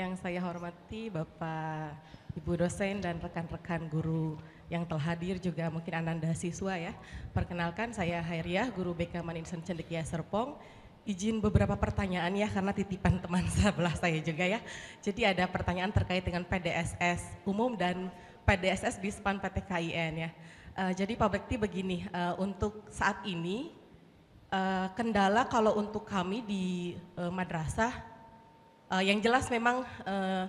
Yang saya hormati Bapak, Ibu dosen dan rekan-rekan guru yang telah hadir juga mungkin ananda siswa ya. Perkenalkan saya Hairiah, guru BK Maninsen Cendekia Serpong. Izin beberapa pertanyaan ya karena titipan teman sebelah saya juga ya. Jadi ada pertanyaan terkait dengan PDSS umum dan PDSS di SPAN PTKIN ya. Uh, jadi Pak Bekti begini, uh, untuk saat ini uh, kendala kalau untuk kami di uh, madrasah uh, yang jelas memang uh,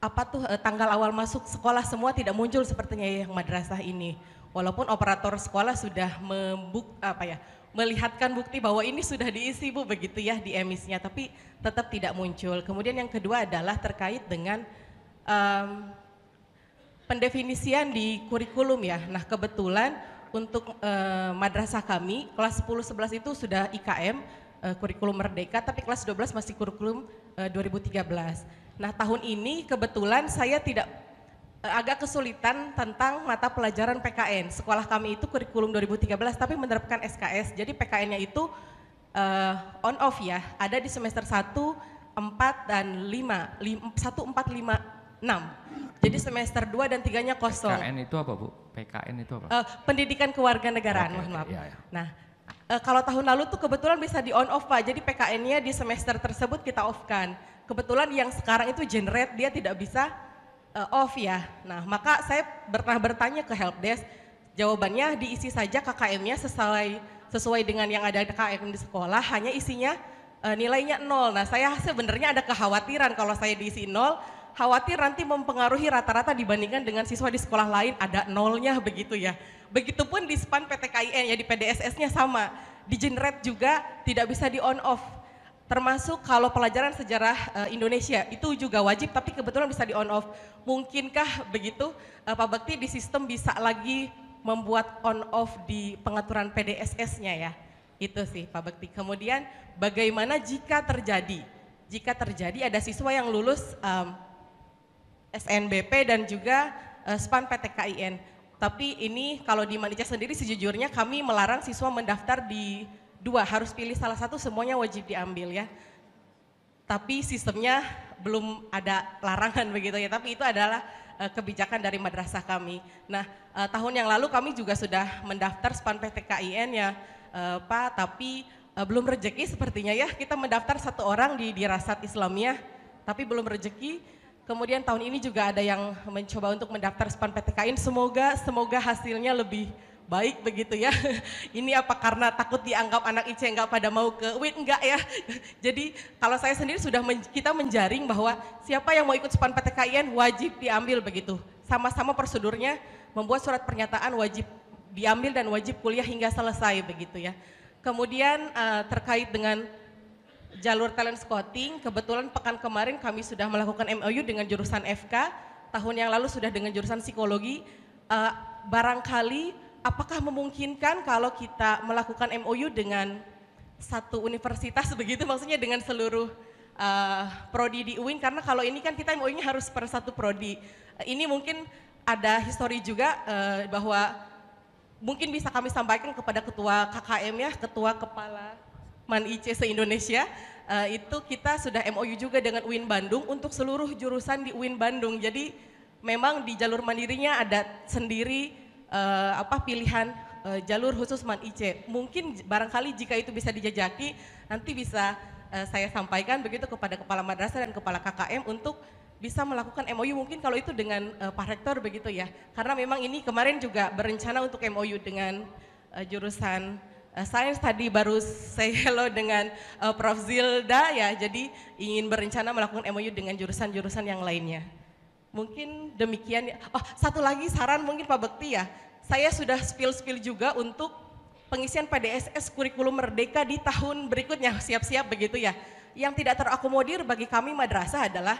apa tuh uh, tanggal awal masuk sekolah semua tidak muncul sepertinya ya yang madrasah ini. Walaupun operator sekolah sudah membuk apa ya melihatkan bukti bahwa ini sudah diisi bu begitu ya di emisnya, tapi tetap tidak muncul. Kemudian yang kedua adalah terkait dengan um, pendefinisian di kurikulum ya. Nah kebetulan untuk uh, madrasah kami kelas 10 11 itu sudah IKM uh, kurikulum merdeka tapi kelas 12 masih kurikulum uh, eh, 2013. Nah, tahun ini kebetulan saya tidak uh, agak kesulitan tentang mata pelajaran PKN. Sekolah kami itu kurikulum 2013 tapi menerapkan SKS. Jadi PKN-nya itu uh, on off ya. Ada di semester 1, 4 dan 5. 5 1 4 5 6. Jadi semester 2 dan 3-nya kosong. PKN itu apa, Bu? PKN itu apa? Uh, pendidikan kewarganegaraan, okay, mohon maaf. Okay, iya, iya. Nah, Eh, kalau tahun lalu tuh kebetulan bisa di on off Pak. Jadi PKN-nya di semester tersebut kita off kan. Kebetulan yang sekarang itu generate dia tidak bisa uh, off ya. Nah, maka saya pernah bertanya ke helpdesk, jawabannya diisi saja KKM-nya sesuai sesuai dengan yang ada di KKM di sekolah, hanya isinya uh, nilainya nol. Nah, saya sebenarnya ada kekhawatiran kalau saya diisi nol khawatir nanti mempengaruhi rata-rata dibandingkan dengan siswa di sekolah lain ada nolnya begitu ya. Begitupun di SPAN PTKIN e ya di PDSS-nya sama, di generate juga tidak bisa di on off. Termasuk kalau pelajaran sejarah e, Indonesia itu juga wajib tapi kebetulan bisa di on off. Mungkinkah begitu e, Pak Bakti di sistem bisa lagi membuat on off di pengaturan PDSS-nya ya? Itu sih Pak Bakti. Kemudian bagaimana jika terjadi jika terjadi ada siswa yang lulus um, SNBP dan juga uh, eh, SPAN PTKIN. Tapi ini kalau di Manija sendiri sejujurnya kami melarang siswa mendaftar di dua, harus pilih salah satu semuanya wajib diambil ya. Tapi sistemnya belum ada larangan begitu ya, tapi itu adalah uh, kebijakan dari madrasah kami. Nah, uh, tahun yang lalu kami juga sudah mendaftar SPAN PTKIN ya uh, Pak, tapi uh, belum rejeki sepertinya ya. Kita mendaftar satu orang di Dirasat Islamiyah, tapi belum rejeki. Kemudian tahun ini juga ada yang mencoba untuk mendaftar SPAN PTKN. Semoga semoga hasilnya lebih baik begitu ya. Ini apa karena takut dianggap anak IC enggak pada mau ke UIN enggak ya. Jadi kalau saya sendiri sudah men, kita menjaring bahwa siapa yang mau ikut SPAN PTKN wajib diambil begitu. Sama-sama prosedurnya membuat surat pernyataan wajib diambil dan wajib kuliah hingga selesai begitu ya. Kemudian eh, terkait dengan jalur talent scouting. Kebetulan pekan kemarin kami sudah melakukan MOU dengan jurusan FK, tahun yang lalu sudah dengan jurusan psikologi. Uh, barangkali apakah memungkinkan kalau kita melakukan MOU dengan satu universitas begitu maksudnya dengan seluruh uh, prodi di UIN karena kalau ini kan kita MOU-nya harus per satu prodi. ini mungkin ada histori juga uh, bahwa mungkin bisa kami sampaikan kepada ketua KKM ya, ketua kepala Man IC se-Indonesia, uh, itu kita sudah MOU juga dengan UIN Bandung untuk seluruh jurusan di UIN Bandung. Jadi memang di jalur mandirinya ada sendiri uh, apa pilihan uh, jalur khusus Man IC. Mungkin barangkali jika itu bisa dijajaki nanti bisa uh, saya sampaikan begitu kepada kepala madrasah dan kepala KKM untuk bisa melakukan MOU mungkin kalau itu dengan uh, Pak Rektor begitu ya. Karena memang ini kemarin juga berencana untuk MOU dengan uh, jurusan Eh, Saya tadi baru say hello dengan uh, Prof. Zilda ya, jadi ingin berencana melakukan MOU dengan jurusan-jurusan yang lainnya. Mungkin demikian ya. Oh, satu lagi saran mungkin Pak Bekti ya. Saya sudah spill-spill juga untuk pengisian PDSS kurikulum merdeka di tahun berikutnya, siap-siap begitu ya. Yang tidak terakomodir bagi kami madrasah adalah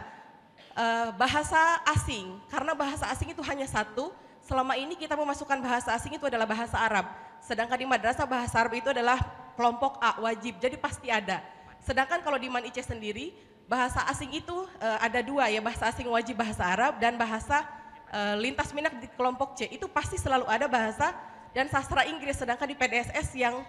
uh, bahasa asing, karena bahasa asing itu hanya satu, selama ini kita memasukkan bahasa asing itu adalah bahasa Arab. Sedangkan di madrasah bahasa Arab itu adalah kelompok A wajib, jadi pasti ada. Sedangkan kalau di Man IC sendiri, bahasa asing itu e, ada dua ya, bahasa asing wajib bahasa Arab dan bahasa e, lintas minat di kelompok C. Itu pasti selalu ada bahasa dan sastra Inggris, sedangkan di PDSS yang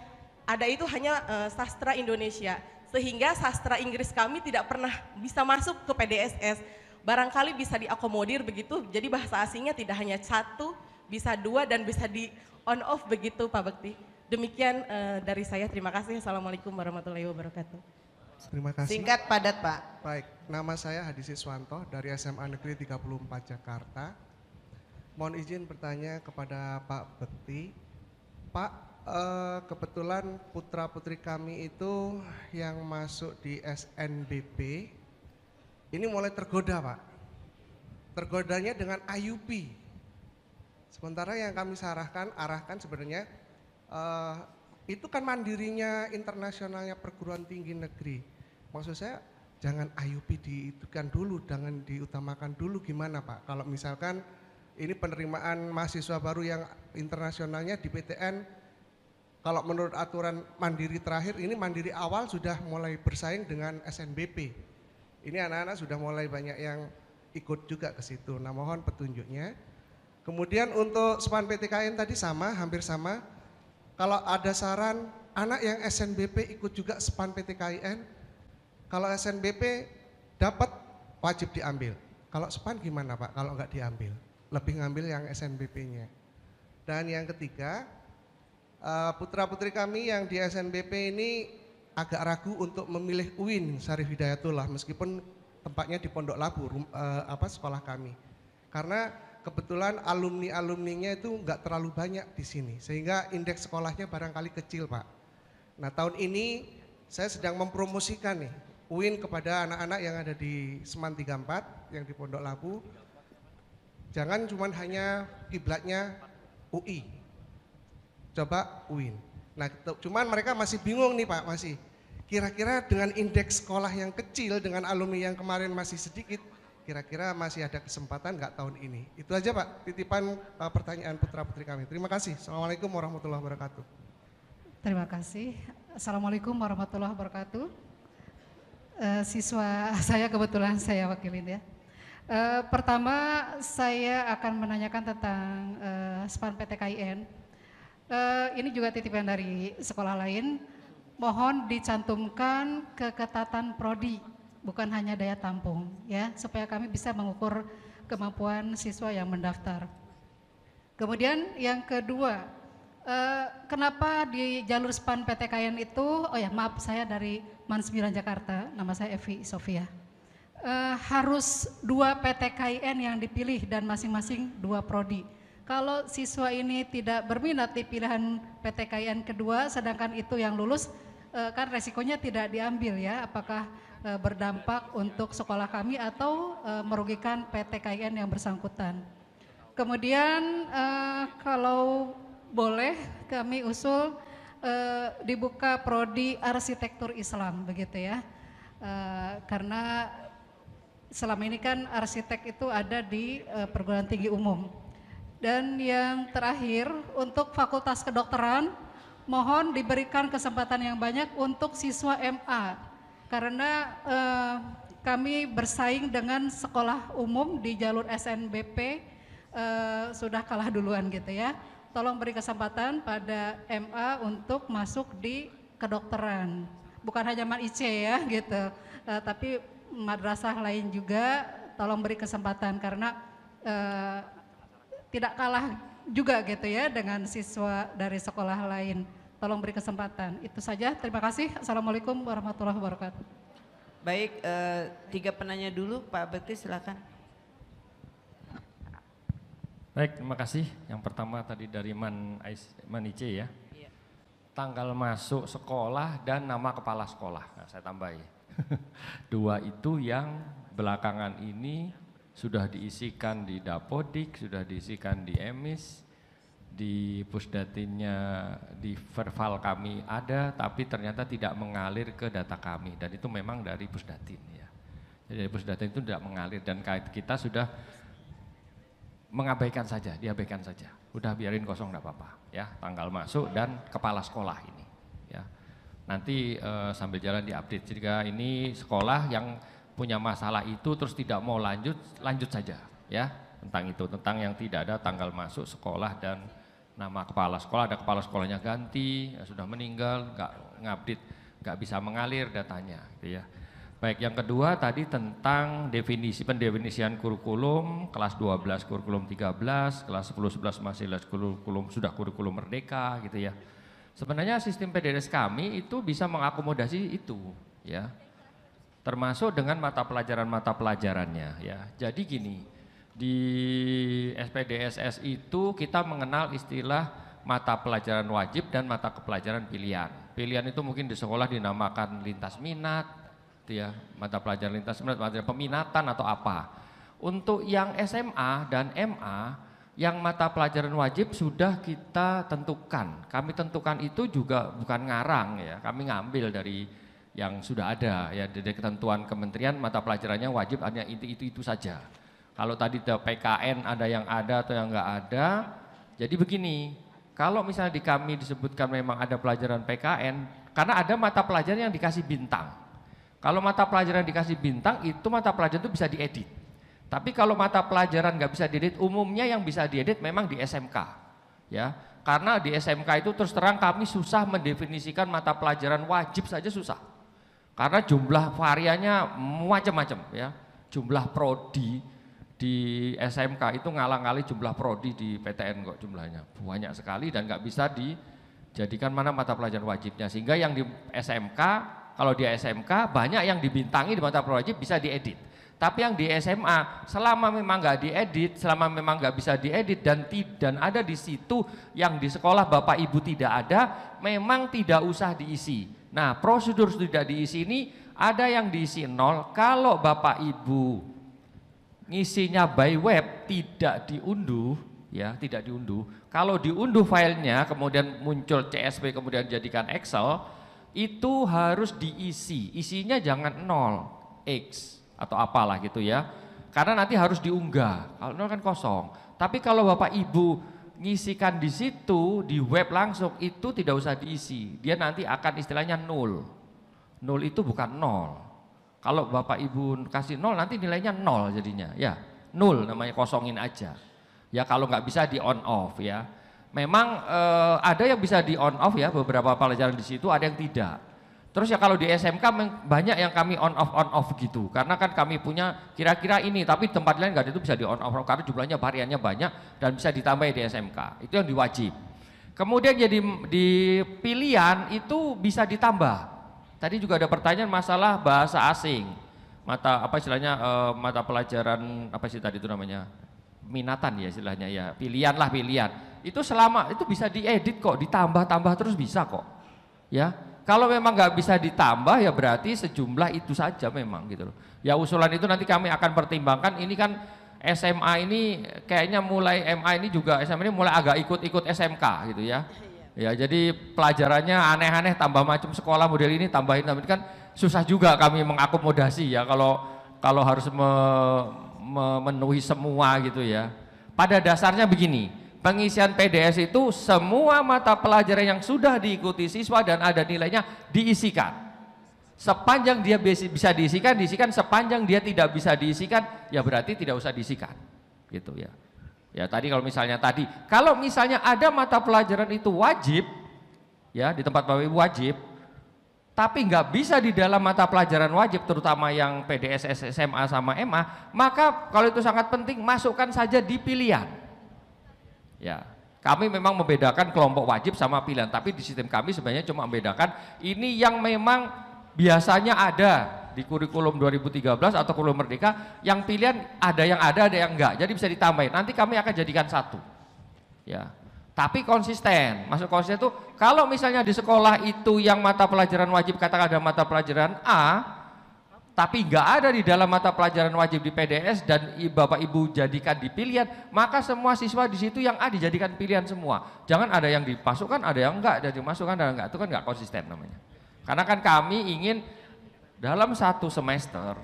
ada itu hanya e, sastra Indonesia. Sehingga sastra Inggris kami tidak pernah bisa masuk ke PDSS barangkali bisa diakomodir begitu, jadi bahasa asingnya tidak hanya satu, bisa dua dan bisa di on off begitu Pak Bekti. Demikian uh, dari saya, terima kasih. Assalamualaikum warahmatullahi wabarakatuh. Terima kasih. Singkat padat Pak. Baik, nama saya Hadi Siswanto dari SMA Negeri 34 Jakarta. Mohon izin bertanya kepada Pak Bekti. Pak, eh, kebetulan putra-putri kami itu yang masuk di SNBP ini mulai tergoda Pak. Tergodanya dengan IUP. Sementara yang kami sarahkan, arahkan sebenarnya uh, itu kan mandirinya internasionalnya perguruan tinggi negeri. Maksud saya jangan IUP diitukan dulu, jangan diutamakan dulu gimana Pak? Kalau misalkan ini penerimaan mahasiswa baru yang internasionalnya di PTN kalau menurut aturan mandiri terakhir ini mandiri awal sudah mulai bersaing dengan SNBP ini anak-anak sudah mulai banyak yang ikut juga ke situ. Nah mohon petunjuknya. Kemudian untuk SPAN PTKN tadi sama, hampir sama. Kalau ada saran anak yang SNBP ikut juga SPAN PTKN, kalau SNBP dapat wajib diambil. Kalau SPAN gimana Pak kalau nggak diambil? Lebih ngambil yang SNBP-nya. Dan yang ketiga, eh, putra-putri kami yang di SNBP ini agak ragu untuk memilih UIN Syarif Hidayatullah meskipun tempatnya di Pondok Labu rum, uh, apa sekolah kami. Karena kebetulan alumni-alumninya itu nggak terlalu banyak di sini sehingga indeks sekolahnya barangkali kecil, Pak. Nah, tahun ini saya sedang mempromosikan nih UIN kepada anak-anak yang ada di Seman 34 yang di Pondok Labu. Jangan cuma hanya kiblatnya UI. Coba UIN. Nah, cuman mereka masih bingung nih Pak, masih. Kira-kira dengan indeks sekolah yang kecil, dengan alumni yang kemarin masih sedikit, kira-kira masih ada kesempatan nggak tahun ini? Itu aja Pak, titipan uh, pertanyaan putra-putri kami. Terima kasih. Assalamualaikum warahmatullahi wabarakatuh. Terima kasih. Assalamualaikum warahmatullahi wabarakatuh. Uh, siswa saya kebetulan saya wakilin ya. Uh, pertama saya akan menanyakan tentang uh, SPAN PTKIN Uh, ini juga titipan dari sekolah lain. Mohon dicantumkan keketatan prodi, bukan hanya daya tampung, ya, supaya kami bisa mengukur kemampuan siswa yang mendaftar. Kemudian yang kedua, uh, kenapa di jalur span PTKN itu? Oh ya, maaf, saya dari Man9 Jakarta, nama saya Evi Sofia. Uh, harus dua PTKN yang dipilih dan masing-masing dua prodi kalau siswa ini tidak berminat di pilihan PTKIN kedua, sedangkan itu yang lulus, eh, kan resikonya tidak diambil ya, apakah eh, berdampak untuk sekolah kami atau eh, merugikan PTKIN yang bersangkutan. Kemudian kalau boleh kami usul dibuka prodi arsitektur Islam begitu ya, karena selama ini kan arsitek itu ada di perguruan tinggi umum. Dan yang terakhir, untuk Fakultas Kedokteran, mohon diberikan kesempatan yang banyak untuk siswa MA. Karena eh, kami bersaing dengan sekolah umum di jalur SNBP eh, sudah kalah duluan gitu ya. Tolong beri kesempatan pada MA untuk masuk di kedokteran. Bukan hanya MAIC ya gitu, eh, tapi madrasah lain juga tolong beri kesempatan karena eh, tidak kalah juga gitu ya dengan siswa dari sekolah lain. Tolong beri kesempatan. Itu saja. Terima kasih. Assalamualaikum warahmatullahi wabarakatuh. Baik, eh, tiga penanya dulu. Pak Bekti silakan. Baik, terima kasih. Yang pertama tadi dari Man, Manice ya. Iya. Tanggal masuk sekolah dan nama kepala sekolah. Nah, saya tambahi. Dua itu yang belakangan ini sudah diisikan di Dapodik, sudah diisikan di Emis, di pusdatinnya di verval kami ada, tapi ternyata tidak mengalir ke data kami dan itu memang dari pusdatin ya. Jadi dari pusdatin itu tidak mengalir dan kita sudah mengabaikan saja, diabaikan saja. Udah biarin kosong enggak apa-apa ya, tanggal masuk dan kepala sekolah ini ya. Nanti uh, sambil jalan diupdate juga ini sekolah yang punya masalah itu terus tidak mau lanjut, lanjut saja ya tentang itu, tentang yang tidak ada tanggal masuk sekolah dan nama kepala sekolah, ada kepala sekolahnya ganti, ya sudah meninggal, nggak ngupdate, nggak bisa mengalir datanya gitu ya. Baik, yang kedua tadi tentang definisi pendefinisian kurikulum kelas 12 kurikulum 13, kelas 10 11 masih kelas kurikulum sudah kurikulum merdeka gitu ya. Sebenarnya sistem PDRS kami itu bisa mengakomodasi itu ya termasuk dengan mata pelajaran-mata pelajarannya ya. Jadi gini, di SPDSS itu kita mengenal istilah mata pelajaran wajib dan mata kepelajaran pilihan. Pilihan itu mungkin di sekolah dinamakan lintas minat, gitu ya, mata pelajaran lintas minat, mata peminatan atau apa. Untuk yang SMA dan MA, yang mata pelajaran wajib sudah kita tentukan. Kami tentukan itu juga bukan ngarang ya, kami ngambil dari yang sudah ada ya dari ketentuan kementerian mata pelajarannya wajib hanya itu itu itu saja. Kalau tadi ada PKN ada yang ada atau yang enggak ada. Jadi begini, kalau misalnya di kami disebutkan memang ada pelajaran PKN karena ada mata pelajaran yang dikasih bintang. Kalau mata pelajaran dikasih bintang itu mata pelajaran itu bisa diedit. Tapi kalau mata pelajaran nggak bisa diedit, umumnya yang bisa diedit memang di SMK, ya. Karena di SMK itu terus terang kami susah mendefinisikan mata pelajaran wajib saja susah karena jumlah variannya macam-macam ya. Jumlah prodi di SMK itu ngalang-ngali jumlah prodi di PTN kok jumlahnya. Banyak sekali dan nggak bisa dijadikan mana mata pelajaran wajibnya. Sehingga yang di SMK, kalau di SMK banyak yang dibintangi di mata pelajaran wajib bisa diedit. Tapi yang di SMA selama memang nggak diedit, selama memang nggak bisa diedit dan dan ada di situ yang di sekolah bapak ibu tidak ada, memang tidak usah diisi. Nah, prosedur sudah diisi ini ada yang diisi nol. Kalau Bapak Ibu ngisinya by web tidak diunduh, ya tidak diunduh. Kalau diunduh filenya kemudian muncul CSV kemudian jadikan Excel, itu harus diisi. Isinya jangan nol X atau apalah gitu ya. Karena nanti harus diunggah. Kalau nol kan kosong. Tapi kalau Bapak Ibu ngisikan di situ di web langsung itu tidak usah diisi dia nanti akan istilahnya nol nol itu bukan nol kalau bapak ibu kasih nol nanti nilainya nol jadinya ya nol namanya kosongin aja ya kalau nggak bisa di on off ya memang eh, ada yang bisa di on off ya beberapa pelajaran di situ ada yang tidak Terus ya kalau di SMK banyak yang kami on off on off gitu karena kan kami punya kira-kira ini tapi tempat lain nggak ada itu bisa di on off karena jumlahnya variannya banyak dan bisa ditambah di SMK itu yang diwajib. Kemudian jadi di pilihan itu bisa ditambah. Tadi juga ada pertanyaan masalah bahasa asing mata apa istilahnya e, mata pelajaran apa sih tadi itu namanya minatan ya istilahnya ya pilihan lah pilihan itu selama itu bisa diedit kok ditambah tambah terus bisa kok ya kalau memang nggak bisa ditambah ya berarti sejumlah itu saja memang gitu loh. Ya usulan itu nanti kami akan pertimbangkan. Ini kan SMA ini kayaknya mulai MA ini juga SMA ini mulai agak ikut-ikut SMK gitu ya. Ya jadi pelajarannya aneh-aneh tambah macam sekolah model ini tambahin tapi kan susah juga kami mengakomodasi ya kalau kalau harus memenuhi semua gitu ya. Pada dasarnya begini, Pengisian PDS itu semua mata pelajaran yang sudah diikuti siswa dan ada nilainya diisikan. Sepanjang dia bisa diisikan, diisikan. Sepanjang dia tidak bisa diisikan, ya berarti tidak usah diisikan. Gitu ya. Ya tadi kalau misalnya tadi, kalau misalnya ada mata pelajaran itu wajib, ya di tempat Bapak Ibu wajib, tapi nggak bisa di dalam mata pelajaran wajib, terutama yang PDS, SMA sama MA, maka kalau itu sangat penting masukkan saja di pilihan Ya, kami memang membedakan kelompok wajib sama pilihan, tapi di sistem kami sebenarnya cuma membedakan ini yang memang biasanya ada di kurikulum 2013 atau kurikulum merdeka yang pilihan ada yang ada ada yang enggak jadi bisa ditambahin nanti kami akan jadikan satu ya tapi konsisten. Masuk konsisten itu kalau misalnya di sekolah itu yang mata pelajaran wajib katakan ada mata pelajaran A, tapi nggak ada di dalam mata pelajaran wajib di PDS dan Bapak Ibu jadikan di pilihan, maka semua siswa di situ yang A dijadikan pilihan semua. Jangan ada yang dipasukkan, ada yang enggak, ada yang dimasukkan, ada yang enggak. Itu kan enggak konsisten namanya. Karena kan kami ingin dalam satu semester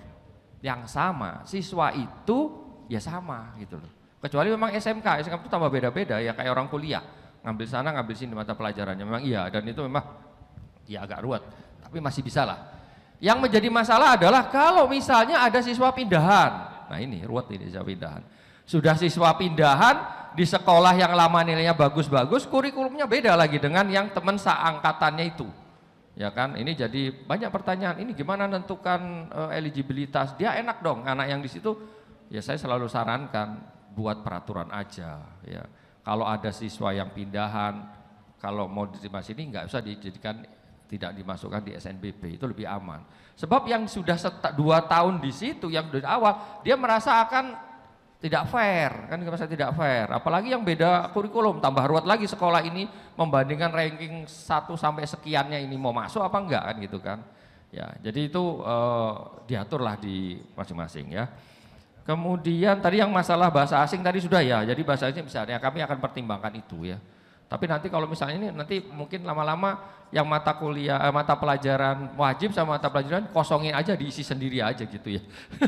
yang sama, siswa itu ya sama gitu loh. Kecuali memang SMK, SMK itu tambah beda-beda ya kayak orang kuliah. Ngambil sana, ngambil sini mata pelajarannya. Memang iya, dan itu memang ya agak ruwet, tapi masih bisa lah yang menjadi masalah adalah kalau misalnya ada siswa pindahan. Nah ini ruwet ini siswa pindahan. Sudah siswa pindahan di sekolah yang lama nilainya bagus-bagus, kurikulumnya beda lagi dengan yang teman seangkatannya itu. Ya kan, ini jadi banyak pertanyaan. Ini gimana menentukan uh, eh, eligibilitas? Dia enak dong, anak yang di situ. Ya saya selalu sarankan buat peraturan aja. Ya, kalau ada siswa yang pindahan, kalau mau diterima sini nggak usah dijadikan tidak dimasukkan di SNBP itu lebih aman. Sebab yang sudah dua tahun di situ yang dari awal dia merasa akan tidak fair kan merasa tidak fair. Apalagi yang beda kurikulum tambah ruwet lagi sekolah ini membandingkan ranking satu sampai sekiannya ini mau masuk apa enggak kan gitu kan. Ya, jadi itu uh, diaturlah di masing-masing ya. Kemudian tadi yang masalah bahasa asing tadi sudah ya. Jadi bahasa asing misalnya kami akan pertimbangkan itu ya. Tapi nanti kalau misalnya ini nanti mungkin lama-lama yang mata kuliah eh, mata pelajaran wajib sama mata pelajaran kosongin aja diisi sendiri aja gitu ya.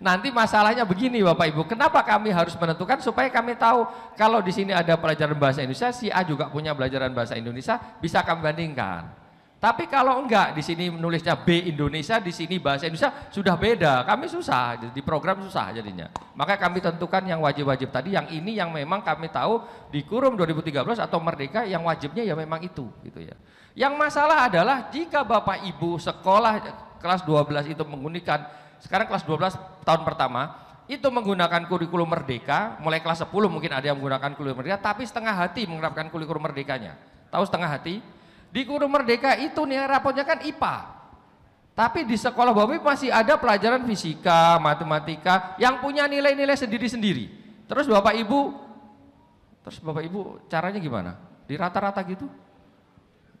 nanti masalahnya begini Bapak Ibu, kenapa kami harus menentukan supaya kami tahu kalau di sini ada pelajaran bahasa Indonesia, si A juga punya pelajaran bahasa Indonesia, bisa kami bandingkan. Tapi kalau enggak di sini menulisnya B Indonesia, di sini bahasa Indonesia sudah beda. Kami susah di program susah jadinya. Maka kami tentukan yang wajib-wajib tadi, yang ini yang memang kami tahu di Kurum 2013 atau Merdeka yang wajibnya ya memang itu gitu ya. Yang masalah adalah jika Bapak Ibu sekolah kelas 12 itu menggunakan sekarang kelas 12 tahun pertama itu menggunakan kurikulum merdeka, mulai kelas 10 mungkin ada yang menggunakan kurikulum merdeka tapi setengah hati menerapkan kurikulum merdekanya. Tahu setengah hati? Di guru Merdeka itu nilai rapotnya kan IPA. Tapi di sekolah Bobi masih ada pelajaran fisika, matematika yang punya nilai-nilai sendiri-sendiri. Terus Bapak Ibu terus Bapak Ibu caranya gimana? Di rata-rata gitu?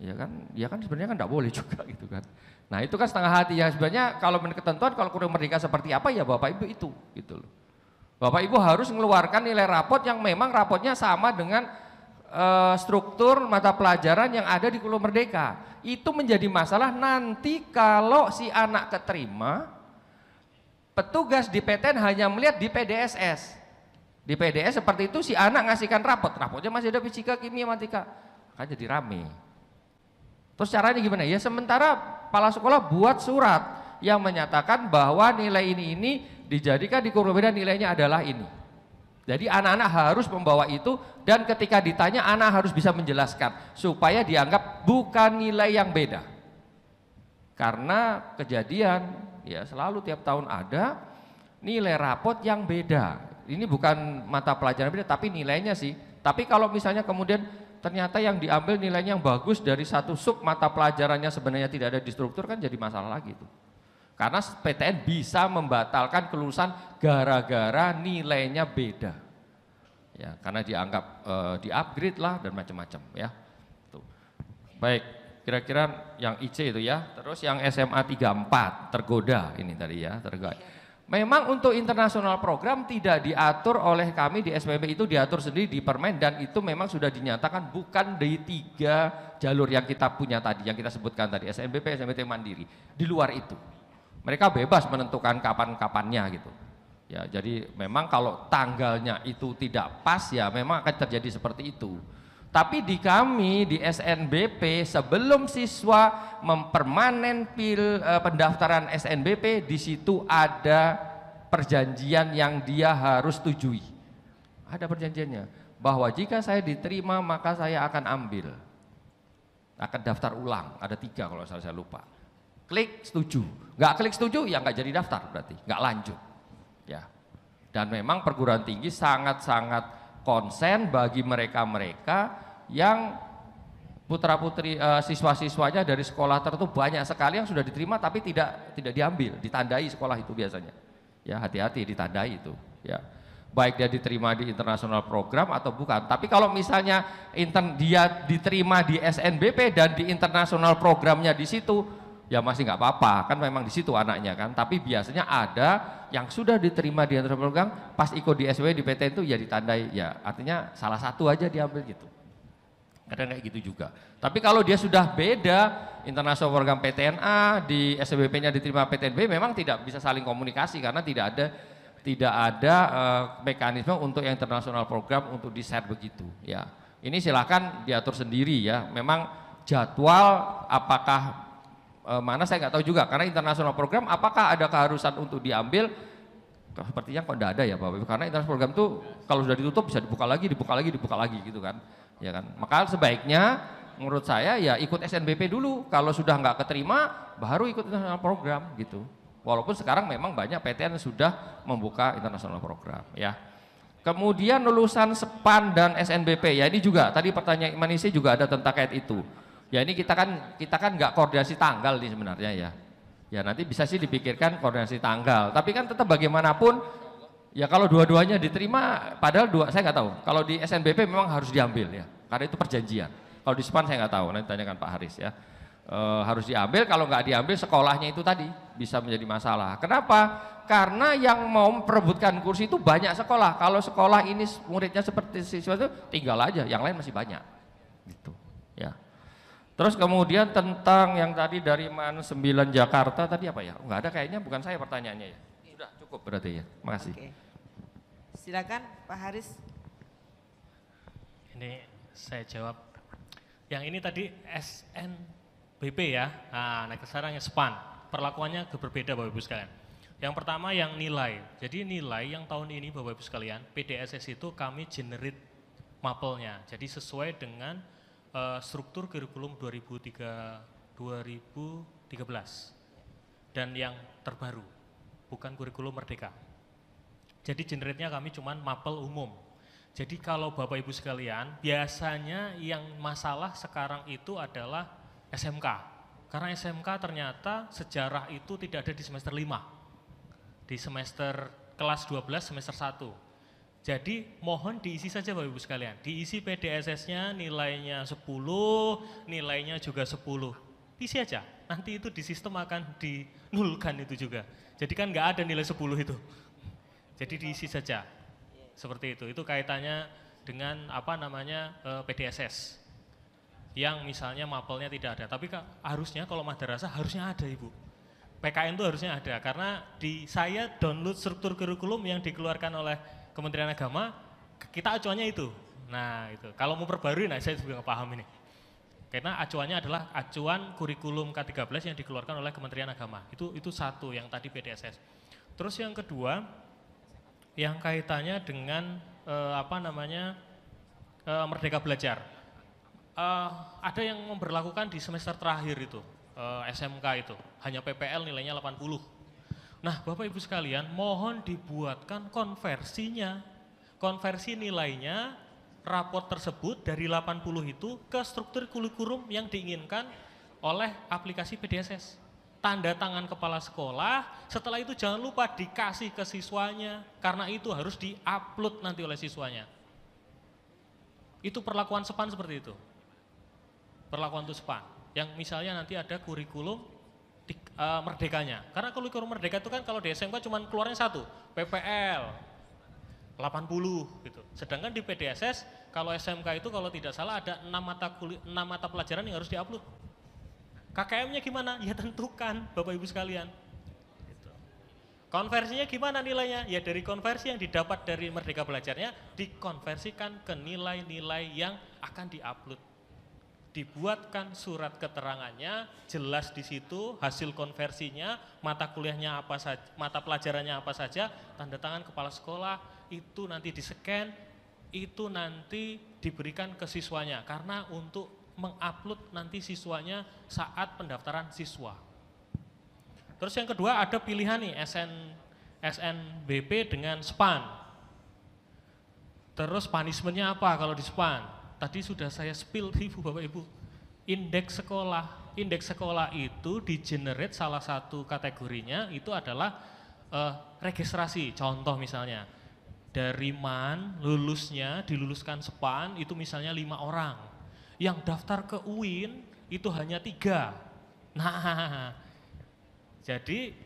Ya kan, ya kan sebenarnya kan enggak boleh juga gitu kan. Nah, itu kan setengah hati ya sebenarnya kalau menurut ketentuan kalau kurang merdeka seperti apa ya Bapak Ibu itu gitu loh. Bapak Ibu harus mengeluarkan nilai rapot yang memang rapotnya sama dengan Eh, struktur mata pelajaran yang ada di Pulau Merdeka. Itu menjadi masalah nanti kalau si anak keterima, petugas di PTN hanya melihat di PDSS. Di PDS seperti itu si anak ngasihkan rapot, rapotnya masih ada fisika, kimia, matika kan jadi rame. Terus caranya gimana? Ya sementara kepala sekolah buat surat yang menyatakan bahwa nilai ini ini dijadikan di kurikulum nilainya adalah ini. Jadi anak-anak harus membawa itu dan ketika ditanya anak harus bisa menjelaskan supaya dianggap bukan nilai yang beda. Karena kejadian ya selalu tiap tahun ada nilai rapot yang beda. Ini bukan mata pelajaran beda tapi nilainya sih. Tapi kalau misalnya kemudian ternyata yang diambil nilainya yang bagus dari satu sub mata pelajarannya sebenarnya tidak ada di struktur kan jadi masalah lagi tuh. Karena PTN bisa membatalkan kelulusan gara-gara nilainya beda. Ya, karena dianggap e, di-upgrade lah dan macam-macam ya. Tuh. Baik, kira-kira yang IC itu ya. Terus yang SMA 34 tergoda ini tadi ya, tergoda. Memang untuk internasional program tidak diatur oleh kami di SPP itu diatur sendiri di permen dan itu memang sudah dinyatakan bukan dari tiga jalur yang kita punya tadi yang kita sebutkan tadi SNBP, SNBT Mandiri di luar itu mereka bebas menentukan kapan-kapannya gitu. Ya, jadi memang kalau tanggalnya itu tidak pas ya memang akan terjadi seperti itu. Tapi di kami di SNBP sebelum siswa mempermanen pil eh, pendaftaran SNBP di situ ada perjanjian yang dia harus tujui. Ada perjanjiannya bahwa jika saya diterima maka saya akan ambil akan daftar ulang ada tiga kalau saya lupa klik setuju Nggak klik setuju, ya nggak jadi daftar berarti, nggak lanjut. Ya. Dan memang perguruan tinggi sangat-sangat konsen bagi mereka-mereka yang putra putri uh, eh, siswa siswanya dari sekolah tertentu banyak sekali yang sudah diterima tapi tidak tidak diambil, ditandai sekolah itu biasanya. Ya hati-hati ditandai itu. Ya baik dia diterima di internasional program atau bukan. Tapi kalau misalnya intern dia diterima di SNBP dan di internasional programnya di situ, ya masih nggak apa-apa kan memang di situ anaknya kan tapi biasanya ada yang sudah diterima di antar program pas ikut di SW di PT itu ya ditandai ya artinya salah satu aja diambil gitu kadang kayak gitu juga tapi kalau dia sudah beda internasional program PTNA di SWP-nya diterima PTNB memang tidak bisa saling komunikasi karena tidak ada tidak ada uh, mekanisme untuk yang internasional program untuk di share begitu ya ini silahkan diatur sendiri ya memang jadwal apakah Eh, mana saya nggak tahu juga karena internasional program apakah ada keharusan untuk diambil sepertinya kok tidak ada ya Pak Bapak karena internasional program tuh kalau sudah ditutup bisa dibuka lagi dibuka lagi dibuka lagi gitu kan ya kan maka sebaiknya menurut saya ya ikut SNBP dulu kalau sudah nggak keterima baru ikut internasional program gitu walaupun sekarang memang banyak PTN yang sudah membuka internasional program ya kemudian lulusan SEPAN dan SNBP ya ini juga tadi pertanyaan Imanisi juga ada tentang kait e itu Ya ini kita kan kita kan nggak koordinasi tanggal nih sebenarnya ya. Ya nanti bisa sih dipikirkan koordinasi tanggal. Tapi kan tetap bagaimanapun ya kalau dua-duanya diterima, padahal dua saya nggak tahu. Kalau di SNBP memang harus diambil ya, karena itu perjanjian. Kalau di SPAN saya nggak tahu, nanti tanyakan Pak Haris ya. E, harus diambil, kalau nggak diambil sekolahnya itu tadi bisa menjadi masalah. Kenapa? Karena yang mau memperebutkan kursi itu banyak sekolah. Kalau sekolah ini muridnya seperti siswa itu tinggal aja, yang lain masih banyak. Gitu. Terus kemudian tentang yang tadi dari MAN 9 Jakarta tadi apa ya? Enggak ada kayaknya bukan saya pertanyaannya ya. Sudah cukup berarti ya. Makasih. Oke. Silakan Pak Haris. Ini saya jawab. Yang ini tadi SNBP ya. Nah, naik ke sarang yang SPAN. Perlakuannya berbeda Bapak Ibu sekalian. Yang pertama yang nilai. Jadi nilai yang tahun ini Bapak Ibu sekalian, PDSS itu kami generate mapelnya. Jadi sesuai dengan Eh, struktur kurikulum 2003 2013 dan yang terbaru bukan kurikulum merdeka. Jadi generate kami cuman mapel umum. Jadi kalau Bapak Ibu sekalian, biasanya yang masalah sekarang itu adalah SMK. Karena SMK ternyata sejarah itu tidak ada di semester 5. Di semester kelas 12 semester 1 jadi mohon diisi saja Bapak Ibu sekalian. Diisi PDSS-nya nilainya 10, nilainya juga 10. Isi aja. Nanti itu di sistem akan dinulkan itu juga. Jadi kan nggak ada nilai 10 itu. Jadi diisi saja. Seperti itu. Itu kaitannya dengan apa namanya e, PDSS. Yang misalnya mapelnya tidak ada. Tapi harusnya kalau madrasah harusnya ada Ibu. PKN itu harusnya ada karena di saya download struktur kurikulum yang dikeluarkan oleh Kementerian Agama, kita acuannya itu. Nah, itu. Kalau mau perbarui, nah saya juga paham ini. Karena acuannya adalah acuan kurikulum K13 yang dikeluarkan oleh Kementerian Agama. Itu itu satu yang tadi Pdss. Terus yang kedua, yang kaitannya dengan eh, apa namanya eh, Merdeka Belajar. Eh, ada yang memperlakukan di semester terakhir itu, eh, SMK itu. Hanya PPL nilainya 80 Nah Bapak Ibu sekalian mohon dibuatkan konversinya, konversi nilainya raport tersebut dari 80 itu ke struktur kurikulum yang diinginkan oleh aplikasi PDSS. Tanda tangan kepala sekolah, setelah itu jangan lupa dikasih ke siswanya, karena itu harus di-upload nanti oleh siswanya. Itu perlakuan sepan seperti itu. Perlakuan itu sepan. Yang misalnya nanti ada kurikulum di, uh, merdekanya. Karena kurikulum merdeka itu kan kalau di SMK cuma keluarnya satu, PPL 80 gitu. Sedangkan di PDSS kalau SMK itu kalau tidak salah ada 6 mata kulit 6 mata pelajaran yang harus diupload. KKM-nya gimana? Ya tentukan Bapak Ibu sekalian. Gitu. Konversinya gimana nilainya? Ya dari konversi yang didapat dari Merdeka Belajarnya dikonversikan ke nilai-nilai yang akan diupload dibuatkan surat keterangannya, jelas di situ hasil konversinya, mata kuliahnya apa saja, mata pelajarannya apa saja, tanda tangan kepala sekolah, itu nanti di-scan, itu nanti diberikan ke siswanya karena untuk mengupload nanti siswanya saat pendaftaran siswa. Terus yang kedua ada pilihan nih SN SNBP dengan SPAN. Terus punishmentnya apa kalau di SPAN? tadi sudah saya spill Ibu Bapak Ibu. Indeks sekolah, indeks sekolah itu di-generate salah satu kategorinya itu adalah uh, registrasi. Contoh misalnya dari MAN lulusnya diluluskan SEPAN itu misalnya lima orang. Yang daftar ke UIN itu hanya tiga. Nah, jadi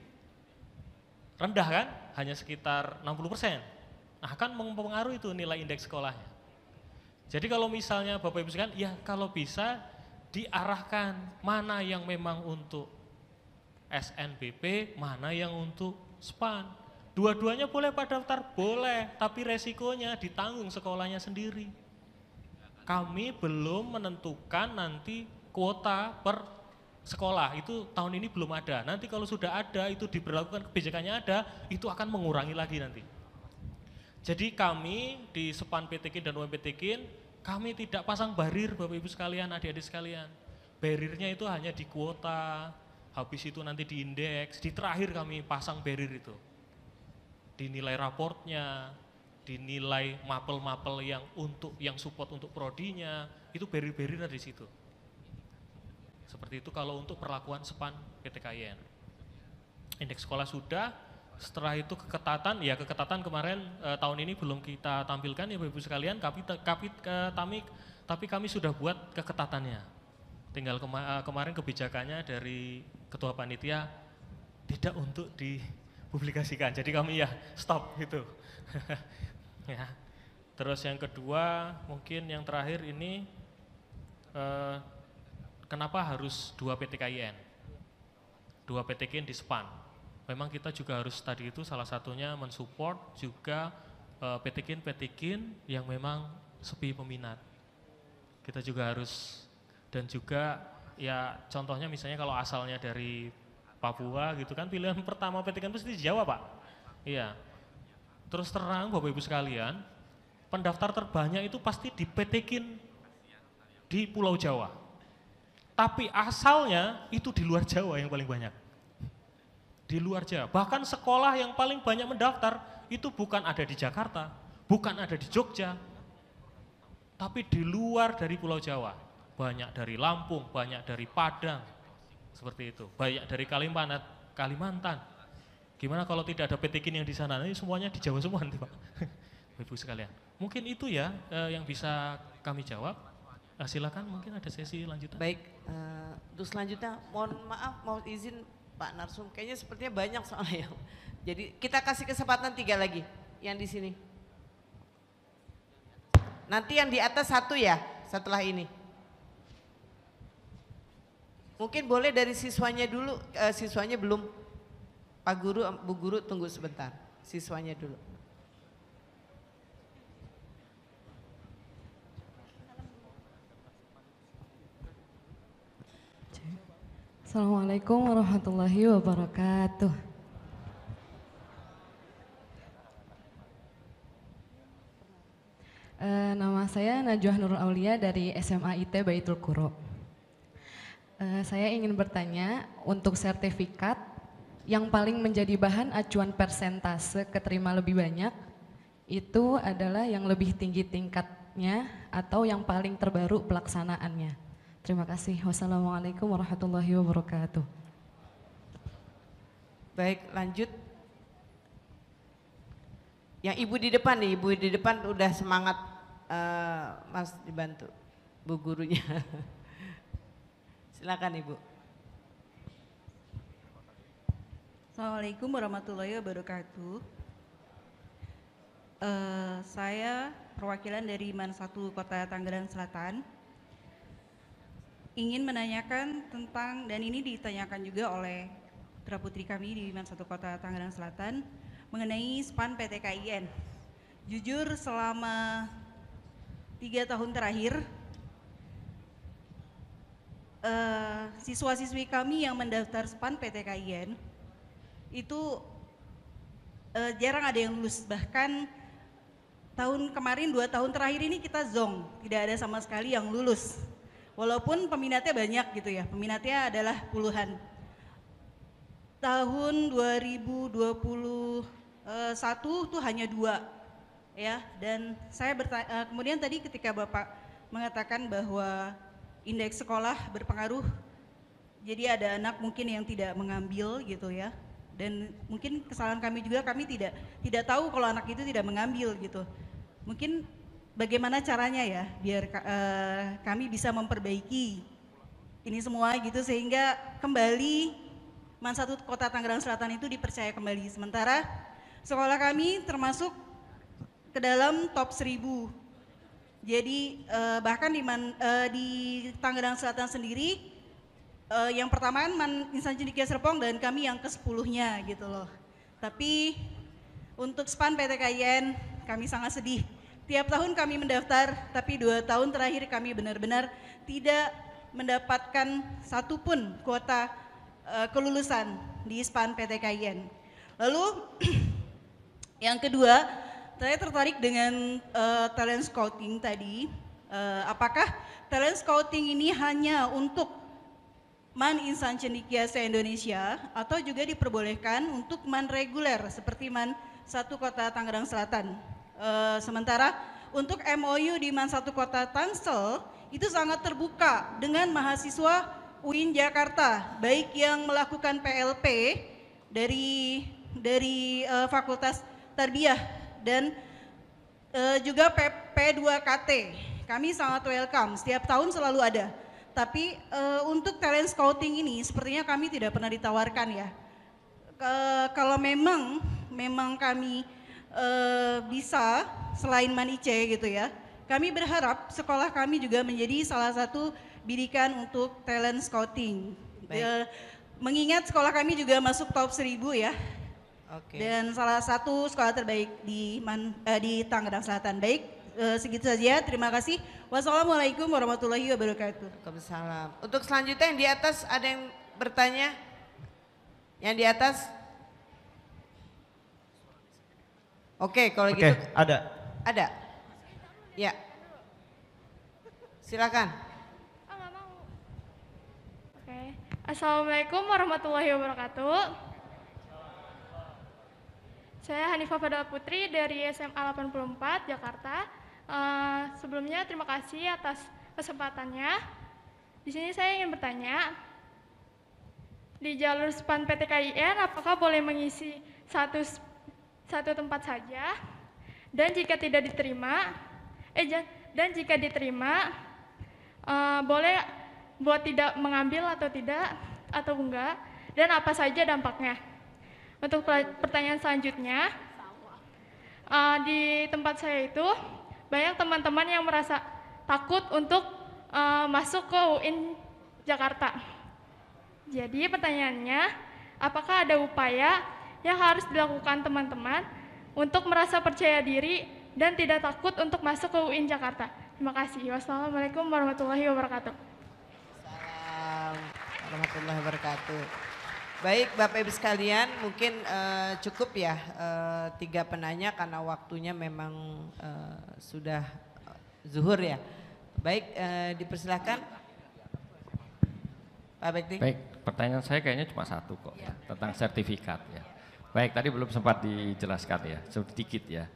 rendah kan? Hanya sekitar 60 persen. Nah, akan mempengaruhi itu nilai indeks sekolahnya. Jadi kalau misalnya Bapak Ibu sekalian, ya kalau bisa diarahkan mana yang memang untuk SNBP, mana yang untuk SPAN. Dua-duanya boleh pada daftar, boleh, tapi resikonya ditanggung sekolahnya sendiri. Kami belum menentukan nanti kuota per sekolah, itu tahun ini belum ada. Nanti kalau sudah ada, itu diberlakukan kebijakannya ada, itu akan mengurangi lagi nanti. Jadi kami di Sepan PTK dan UMPTK, kami tidak pasang barir Bapak Ibu sekalian, adik-adik sekalian. Barirnya itu hanya di kuota, habis itu nanti di indeks, di terakhir kami pasang barir itu. Dinilai raportnya, dinilai mapel-mapel yang untuk yang support untuk prodinya, itu barir barirnya di situ. Seperti itu kalau untuk perlakuan sepan PTKIN. Indeks sekolah sudah, setelah itu keketatan ya keketatan kemarin eh, tahun ini belum kita tampilkan ya Bapak Ibu sekalian tapi eh, kami tapi kami sudah buat keketatannya. Tinggal kema eh, kemarin kebijakannya dari ketua panitia tidak untuk dipublikasikan. Jadi kami ya stop gitu. ya. Terus yang kedua mungkin yang terakhir ini eh, kenapa harus dua PTKIN? Dua PTKIN di SPAN memang kita juga harus tadi itu salah satunya mensupport juga eh, petikin-petikin uh, yang memang sepi peminat. Kita juga harus dan juga ya contohnya misalnya kalau asalnya dari Papua gitu kan pilihan pertama petikan pasti Jawa Pak. Iya. Terus terang Bapak Ibu sekalian, pendaftar terbanyak itu pasti di petikin di Pulau Jawa. Tapi asalnya itu di luar Jawa yang paling banyak di luar Jawa. Bahkan sekolah yang paling banyak mendaftar itu bukan ada di Jakarta, bukan ada di Jogja, tapi di luar dari Pulau Jawa. Banyak dari Lampung, banyak dari Padang, seperti itu. Banyak dari Kalimantan, Kalimantan. Gimana kalau tidak ada Petikin yang di sana? Ini semuanya di Jawa semua nanti Pak. Ibu sekalian. Mungkin itu ya eh, yang bisa kami jawab. Nah, silakan mungkin ada sesi lanjutan. Baik, uh, untuk selanjutnya mohon maaf, mau izin Pak Narsum. Kayaknya sepertinya banyak soalnya. Jadi kita kasih kesempatan tiga lagi yang di sini. Nanti yang di atas satu ya setelah ini. Mungkin boleh dari siswanya dulu, eh, siswanya belum. Pak Guru, Bu Guru tunggu sebentar, siswanya dulu. Assalamualaikum warahmatullahi wabarakatuh. E, nama saya Najwa Nurul Aulia dari SMA IT Baitul Kuro. E, saya ingin bertanya untuk sertifikat yang paling menjadi bahan acuan persentase keterima lebih banyak itu adalah yang lebih tinggi tingkatnya atau yang paling terbaru pelaksanaannya. Terima kasih. Wassalamualaikum warahmatullahi wabarakatuh. Baik, lanjut. Yang ibu di depan nih, ibu di depan udah semangat uh, Mas dibantu Bu gurunya. Silakan Ibu. Assalamualaikum warahmatullahi wabarakatuh. Uh, saya perwakilan dari Man 1 Kota Tangerang Selatan ingin menanyakan tentang dan ini ditanyakan juga oleh putra putri kami di Wiman Satu Kota Tangerang Selatan mengenai span PT KIN. Jujur selama tiga tahun terakhir uh, siswa-siswi kami yang mendaftar span PT KIN itu uh, jarang ada yang lulus bahkan tahun kemarin dua tahun terakhir ini kita zong tidak ada sama sekali yang lulus Walaupun peminatnya banyak gitu ya, peminatnya adalah puluhan. Tahun 2021 tuh hanya dua ya dan saya bertanya, eh, kemudian tadi ketika Bapak mengatakan bahwa indeks sekolah berpengaruh jadi ada anak mungkin yang tidak mengambil gitu ya dan mungkin kesalahan kami juga kami tidak tidak tahu kalau anak itu tidak mengambil gitu mungkin bagaimana caranya ya biar uh, kami bisa memperbaiki ini semua gitu sehingga kembali Man satu Kota Tangerang Selatan itu dipercaya kembali. Sementara sekolah kami termasuk ke dalam top 1000. Jadi uh, bahkan di, man, uh, di Tangerang Selatan sendiri uh, yang pertama kan Man Insan Cendikia Serpong dan kami yang ke 10-nya gitu loh. Tapi untuk span PT KIN kami sangat sedih Tiap tahun kami mendaftar, tapi dua tahun terakhir kami benar-benar tidak mendapatkan satupun kuota uh, kelulusan di SPAN PT KIN. Lalu yang kedua, saya tertarik dengan uh, talent scouting tadi. Uh, apakah talent scouting ini hanya untuk man insan cendikia se-Indonesia atau juga diperbolehkan untuk man reguler seperti man satu kota Tangerang Selatan? Eh, sementara untuk MOU di Man Satu Kota Tangsel itu sangat terbuka dengan mahasiswa UIN Jakarta, baik yang melakukan PLP dari dari uh, Fakultas Tarbiyah dan uh, juga PP2KT. Kami sangat welcome, setiap tahun selalu ada. Tapi uh, untuk talent scouting ini sepertinya kami tidak pernah ditawarkan ya. Uh, kalau memang memang kami Eh, bisa selain Manice gitu ya. Kami berharap sekolah kami juga menjadi salah satu bidikan untuk talent scouting. Baik. E, mengingat sekolah kami juga masuk top 1000 ya. Okay. Dan salah satu sekolah terbaik di Man, eh, di Tangerang Selatan. Baik, segitu saja. Terima kasih. Wassalamualaikum warahmatullahi wabarakatuh. Waalaikumsalam. Untuk selanjutnya yang di atas ada yang bertanya? Yang di atas Oke, kalau okay, gitu. ada. Ada. Ya. Silakan. Oh, Assalamualaikum warahmatullahi wabarakatuh. Saya Hanifa Fadal Putri dari SMA 84 Jakarta. Uh, sebelumnya terima kasih atas kesempatannya. Di sini saya ingin bertanya, di jalur span PTKIN apakah boleh mengisi satu satu tempat saja dan jika tidak diterima eh dan jika diterima uh, boleh buat tidak mengambil atau tidak atau enggak dan apa saja dampaknya. Untuk pertanyaan selanjutnya uh, di tempat saya itu banyak teman-teman yang merasa takut untuk uh, masuk ke UIN Jakarta. Jadi pertanyaannya, apakah ada upaya yang harus dilakukan teman-teman untuk merasa percaya diri dan tidak takut untuk masuk ke UIN Jakarta. Terima kasih. Wassalamualaikum warahmatullahi wabarakatuh. Salam warahmatullahi wabarakatuh. Baik Bapak Ibu sekalian mungkin uh, cukup ya uh, tiga penanya karena waktunya memang uh, sudah zuhur ya. Baik uh, dipersilahkan Pak Bekti. Baik pertanyaan saya kayaknya cuma satu kok ya. tentang sertifikat ya. Baik, tadi belum sempat dijelaskan ya, sedikit ya.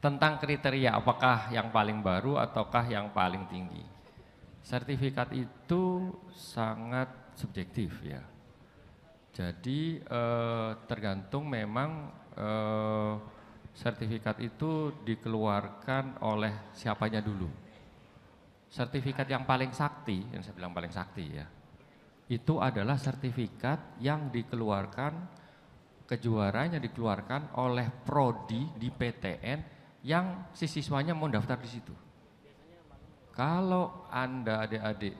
Tentang kriteria apakah yang paling baru ataukah yang paling tinggi. Sertifikat itu sangat subjektif ya. Jadi eh, tergantung memang eh, sertifikat itu dikeluarkan oleh siapanya dulu. Sertifikat yang paling sakti, yang saya bilang paling sakti ya, itu adalah sertifikat yang dikeluarkan kejuaranya dikeluarkan oleh prodi di PTN yang siswanya mau daftar di situ. Kalau Anda adik-adik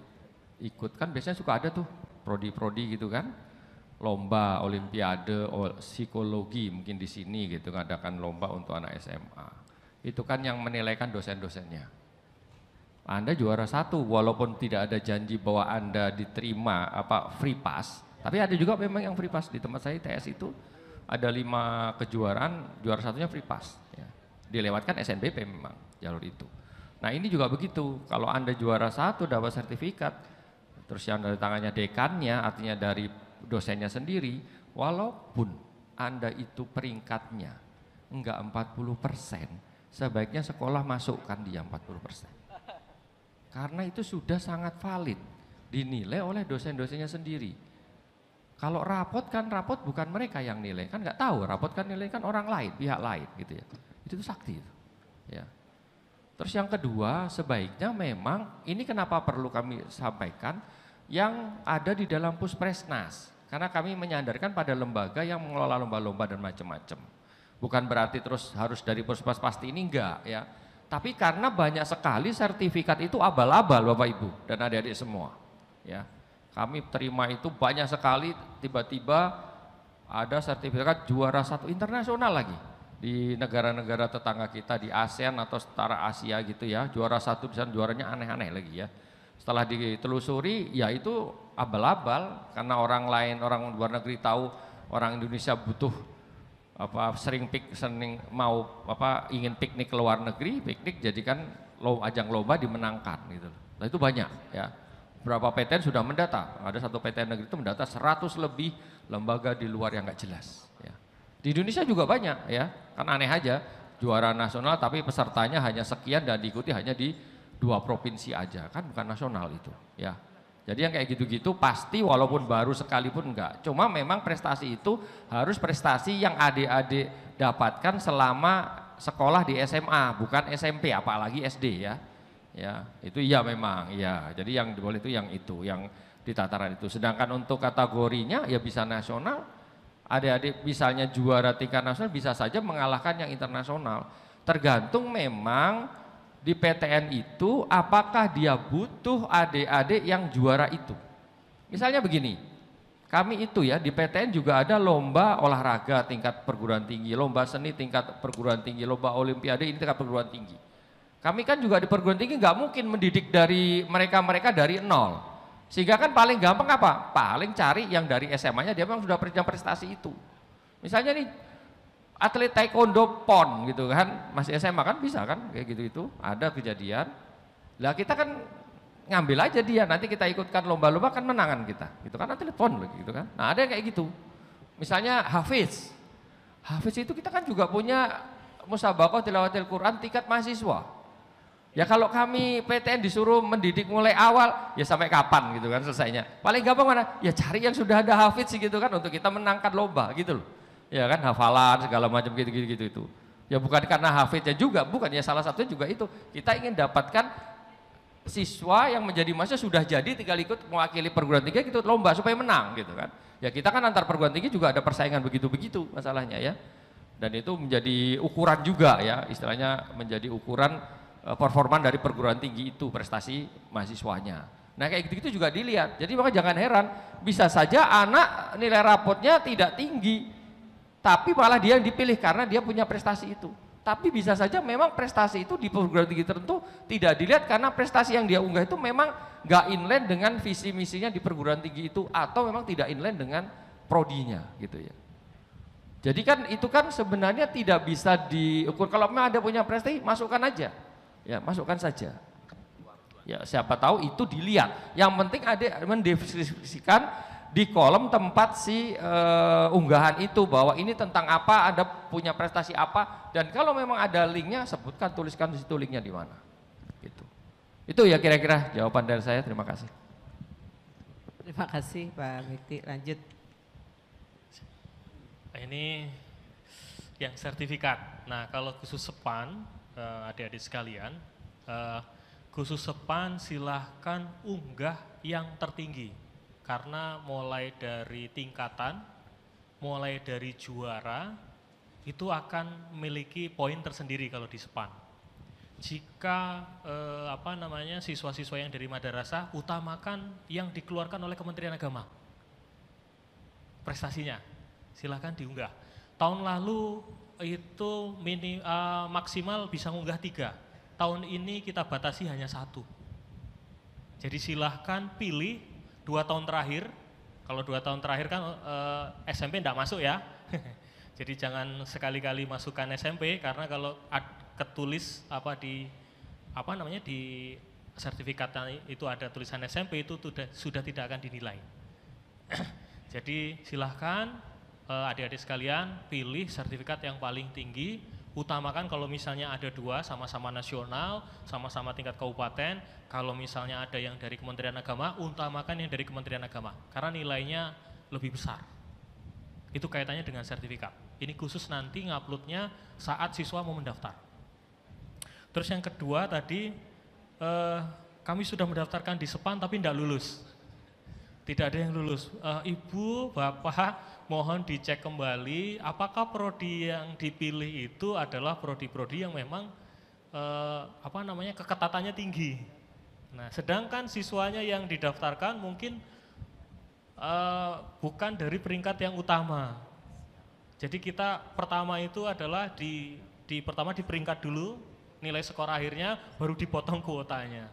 ikut kan biasanya suka ada tuh prodi-prodi gitu kan. Lomba olimpiade psikologi mungkin di sini gitu ngadakan lomba untuk anak SMA. Itu kan yang menilai kan dosen-dosennya. Anda juara satu walaupun tidak ada janji bahwa Anda diterima apa free pass, tapi ada juga memang yang free pass di tempat saya TS itu ada lima kejuaraan, juara satunya free pass. Ya. Dilewatkan SNBP memang jalur itu. Nah ini juga begitu, kalau Anda juara satu dapat sertifikat, terus yang dari tangannya dekannya, artinya dari dosennya sendiri, walaupun Anda itu peringkatnya enggak 40 persen, sebaiknya sekolah masukkan dia 40 persen. Karena itu sudah sangat valid, dinilai oleh dosen-dosennya sendiri. Kalau rapot kan rapot bukan mereka yang nilai, kan nggak tahu. Rapot kan nilai kan orang lain, pihak lain gitu ya. Itu tuh sakti itu. Ya. Terus yang kedua, sebaiknya memang ini kenapa perlu kami sampaikan yang ada di dalam Puspresnas. Karena kami menyandarkan pada lembaga yang mengelola lomba-lomba dan macam-macam. Bukan berarti terus harus dari Puspres pasti ini enggak ya. Tapi karena banyak sekali sertifikat itu abal-abal Bapak Ibu dan adik-adik semua. Ya. Kami terima itu banyak sekali tiba-tiba ada sertifikat juara satu internasional lagi di negara-negara tetangga kita di ASEAN atau setara Asia gitu ya juara satu bisa juaranya aneh-aneh lagi ya setelah ditelusuri ya itu abal-abal karena orang lain orang luar negeri tahu orang Indonesia butuh apa sering pik sering mau apa ingin piknik ke luar negeri piknik jadikan lo ajang lomba dimenangkan gitu nah, itu banyak ya berapa PTN sudah mendata. Ada satu PTN negeri itu mendata 100 lebih lembaga di luar yang nggak jelas. Ya. Di Indonesia juga banyak ya, kan aneh aja juara nasional tapi pesertanya hanya sekian dan diikuti hanya di dua provinsi aja, kan bukan nasional itu. Ya. Jadi yang kayak gitu-gitu pasti walaupun baru sekalipun enggak. Cuma memang prestasi itu harus prestasi yang adik-adik dapatkan selama sekolah di SMA, bukan SMP apalagi SD ya ya itu iya memang iya jadi yang boleh itu yang itu yang di tataran itu sedangkan untuk kategorinya ya bisa nasional adik-adik misalnya juara tingkat nasional bisa saja mengalahkan yang internasional tergantung memang di PTN itu apakah dia butuh adik-adik yang juara itu misalnya begini kami itu ya di PTN juga ada lomba olahraga tingkat perguruan tinggi lomba seni tingkat perguruan tinggi lomba olimpiade ini tingkat perguruan tinggi kami kan juga di perguruan tinggi nggak mungkin mendidik dari mereka-mereka dari nol. Sehingga kan paling gampang apa? Paling cari yang dari SMA-nya dia memang sudah punya prestasi itu. Misalnya nih atlet taekwondo pon gitu kan, masih SMA kan bisa kan kayak gitu itu Ada kejadian. Lah kita kan ngambil aja dia, nanti kita ikutkan lomba-lomba kan menangan kita. Gitu kan atlet pon gitu kan. Nah, ada yang kayak gitu. Misalnya Hafiz. Hafiz itu kita kan juga punya musabakoh tilawatil Quran tingkat mahasiswa. Ya kalau kami PTN disuruh mendidik mulai awal, ya sampai kapan gitu kan selesainya. Paling gampang mana? Ya cari yang sudah ada hafid sih gitu kan untuk kita menangkat lomba gitu loh. Ya kan hafalan segala macam gitu-gitu gitu itu. Gitu, gitu. Ya bukan karena hafidnya juga, bukan ya salah satunya juga itu. Kita ingin dapatkan siswa yang menjadi mahasiswa sudah jadi tinggal ikut mewakili perguruan tinggi gitu lomba supaya menang gitu kan. Ya kita kan antar perguruan tinggi juga ada persaingan begitu-begitu masalahnya ya. Dan itu menjadi ukuran juga ya, istilahnya menjadi ukuran Eh, performa dari perguruan tinggi itu, prestasi mahasiswanya. Nah kayak gitu-gitu juga dilihat. Jadi maka jangan heran, bisa saja anak nilai rapotnya tidak tinggi, tapi malah dia yang dipilih karena dia punya prestasi itu. Tapi bisa saja memang prestasi itu di perguruan tinggi tertentu tidak dilihat karena prestasi yang dia unggah itu memang nggak inline dengan visi misinya di perguruan tinggi itu atau memang tidak inline dengan prodinya gitu ya. Jadi kan itu kan sebenarnya tidak bisa diukur. Kalau memang ada punya prestasi masukkan aja. Ya, masukkan saja. Ya, siapa tahu itu dilihat. Yang penting ada mendeskripsikan di kolom tempat si e, unggahan itu bahwa ini tentang apa, ada punya prestasi apa, dan kalau memang ada linknya sebutkan, tuliskan di situ linknya di mana. Gitu. Itu ya kira-kira jawaban dari saya. Terima kasih. Terima kasih Pak Miti. Lanjut. Ini yang sertifikat. Nah kalau khusus sepan uh, adik-adik sekalian, uh, khusus sepan silahkan unggah yang tertinggi karena mulai dari tingkatan, mulai dari juara itu akan memiliki poin tersendiri kalau di sepan. Jika eh, apa namanya siswa-siswa yang dari madrasah utamakan yang dikeluarkan oleh Kementerian Agama prestasinya silahkan diunggah. Tahun lalu itu mini, uh, maksimal bisa ngunggah tiga. Tahun ini kita batasi hanya satu. Jadi silahkan pilih dua tahun terakhir. Kalau dua tahun terakhir kan uh, eh, SMP tidak masuk ya. Jadi jangan sekali-kali masukkan SMP karena kalau ad, ketulis apa di apa namanya di sertifikatnya itu ada tulisan SMP itu sudah sudah tidak akan dinilai. Jadi silahkan Eh, adik-adik sekalian pilih sertifikat yang paling tinggi utamakan kalau misalnya ada dua sama-sama nasional, sama-sama tingkat kabupaten. Kalau misalnya ada yang dari Kementerian Agama, utamakan yang dari Kementerian Agama karena nilainya lebih besar. Itu kaitannya dengan sertifikat. Ini khusus nanti nguploadnya saat siswa mau mendaftar. Terus yang kedua tadi eh, kami sudah mendaftarkan di Sepan tapi tidak lulus. Tidak ada yang lulus. Eh, ibu, bapak, mohon dicek kembali apakah prodi yang dipilih itu adalah prodi-prodi yang memang eh, apa namanya keketatannya tinggi. Nah, sedangkan siswanya yang didaftarkan mungkin eh, bukan dari peringkat yang utama. Jadi kita pertama itu adalah di di pertama di peringkat dulu nilai skor akhirnya baru dipotong kuotanya.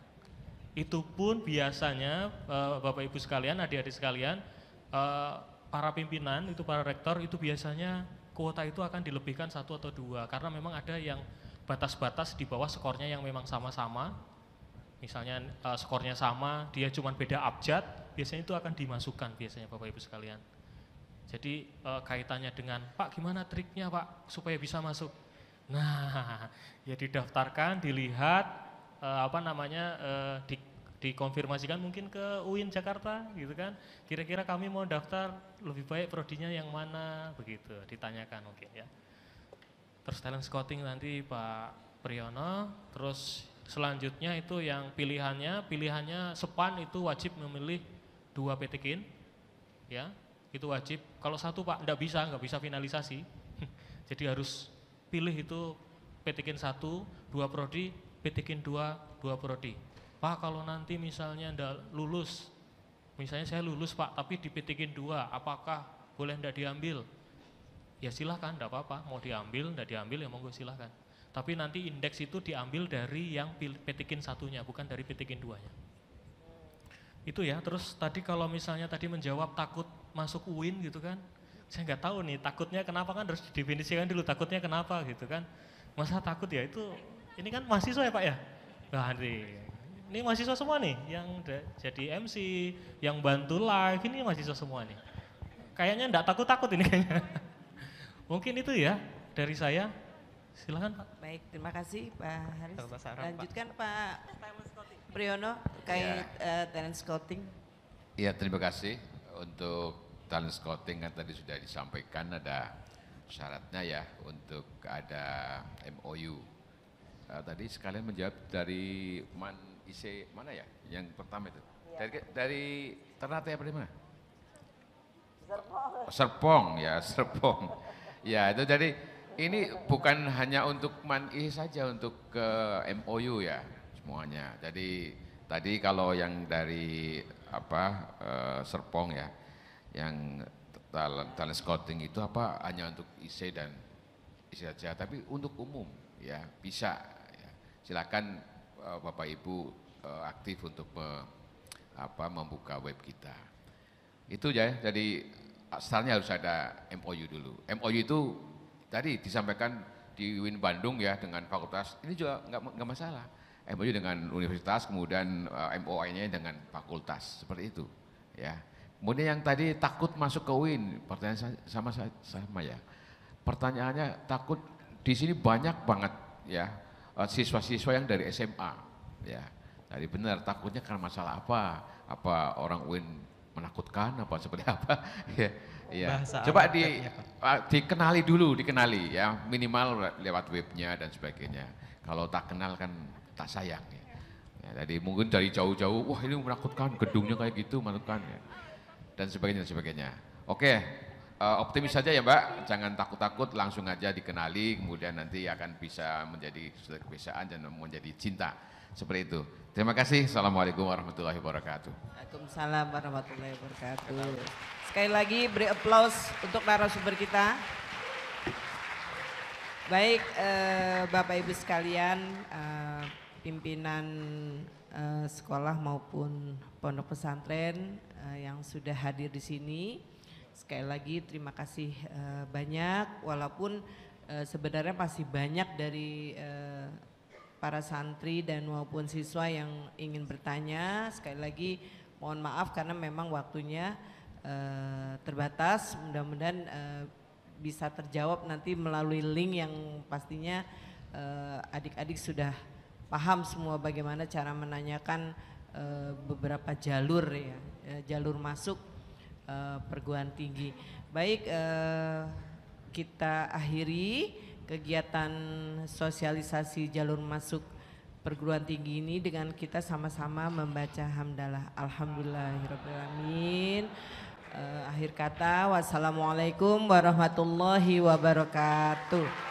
Itu pun biasanya eh, Bapak Ibu sekalian, adik-adik sekalian eh, para pimpinan itu para rektor itu biasanya kuota itu akan dilebihkan satu atau dua karena memang ada yang batas-batas di bawah skornya yang memang sama-sama misalnya uh, skornya sama dia cuma beda abjad biasanya itu akan dimasukkan biasanya bapak ibu sekalian jadi uh, kaitannya dengan pak gimana triknya pak supaya bisa masuk nah ya didaftarkan dilihat uh, apa namanya uh, di dikonfirmasikan mungkin ke UIN Jakarta gitu kan. Kira-kira kami mau daftar lebih baik prodinya yang mana begitu ditanyakan mungkin ya. Terus talent scouting nanti Pak Priyono, terus selanjutnya itu yang pilihannya, pilihannya sepan itu wajib memilih dua PTKIN ya. Itu wajib. Kalau satu Pak enggak bisa, nggak bisa finalisasi. Jadi harus pilih itu PTKIN satu dua prodi, PTKIN dua dua prodi Pak kalau nanti misalnya ndak lulus, misalnya saya lulus Pak tapi dipetikin dua, apakah boleh ndak diambil? Ya silahkan, ndak apa-apa, mau diambil, ndak diambil ya monggo silahkan. Tapi nanti indeks itu diambil dari yang petikin satunya, bukan dari petikin duanya. Itu ya, terus tadi kalau misalnya tadi menjawab takut masuk UIN gitu kan, saya nggak tahu nih takutnya kenapa kan harus didefinisikan dulu takutnya kenapa gitu kan. Masa takut ya itu, ini kan mahasiswa ya Pak ya? Nah, ini mahasiswa semua nih yang jadi MC, yang bantu live, ini mahasiswa semua nih. Kayaknya enggak takut-takut ini kayaknya. Mungkin itu ya dari saya. Silahkan Pak. Baik, terima kasih Pak Haris. Sarap, Lanjutkan Pak, Priyono kait ya. uh, talent scouting. Iya, terima kasih untuk talent scouting kan tadi sudah disampaikan ada syaratnya ya untuk ada MOU. Uh, nah, tadi sekalian menjawab dari Man IC mana ya yang pertama itu? Ya. Dari, dari Ternate apa di mana? Serpong. Serpong ya, Serpong. ya, itu jadi ini bukan hanya untuk MANI saja untuk ke MOU ya semuanya. Jadi tadi kalau yang dari apa uh, Serpong ya yang talent, talent scouting itu apa hanya untuk IC dan IC saja tapi untuk umum ya bisa ya. silakan Eh, Bapak Ibu eh, aktif untuk apa membuka web kita. Itu ya, jadi asalnya harus ada MOU dulu. MOU itu tadi disampaikan di UIN Bandung ya dengan fakultas, ini juga nggak masalah. MOU dengan universitas, kemudian eh, MOI-nya dengan fakultas, seperti itu. ya. Kemudian yang tadi takut masuk ke UIN, pertanyaan sama sama ya. Pertanyaannya takut di sini banyak banget ya Eh, siswa-siswa yang dari SMA ya dari benar takutnya karena masalah apa apa orang UIN menakutkan apa seperti apa ya ya coba di ya. Eh, dikenali dulu dikenali ya minimal lewat webnya dan sebagainya kalau tak kenal kan tak sayang ya, ya tadi mungkin dari jauh-jauh wah ini menakutkan gedungnya kayak gitu menakutkan ya dan sebagainya dan sebagainya oke Eh, optimis saja ya Mbak, jangan takut-takut langsung aja dikenali, kemudian nanti akan bisa menjadi kebiasaan dan menjadi cinta. Seperti itu. Terima kasih. Assalamualaikum warahmatullahi wabarakatuh. Waalaikumsalam warahmatullahi wabarakatuh. Sekali lagi beri aplaus untuk narasumber kita. Baik eh, Bapak Ibu sekalian, eh, pimpinan eh, sekolah maupun pondok pesantren eh, yang sudah hadir di sini sekali lagi terima kasih uh, banyak walaupun uh, sebenarnya masih banyak dari uh, para santri dan maupun siswa yang ingin bertanya sekali lagi mohon maaf karena memang waktunya uh, terbatas mudah-mudahan uh, bisa terjawab nanti melalui link yang pastinya adik-adik uh, sudah paham semua bagaimana cara menanyakan uh, beberapa jalur ya jalur masuk uh, perguruan tinggi. Baik, uh, kita akhiri kegiatan sosialisasi jalur masuk perguruan tinggi ini dengan kita sama-sama membaca hamdalah alhamdulillahirobbilalamin uh, eh, akhir kata wassalamualaikum warahmatullahi wabarakatuh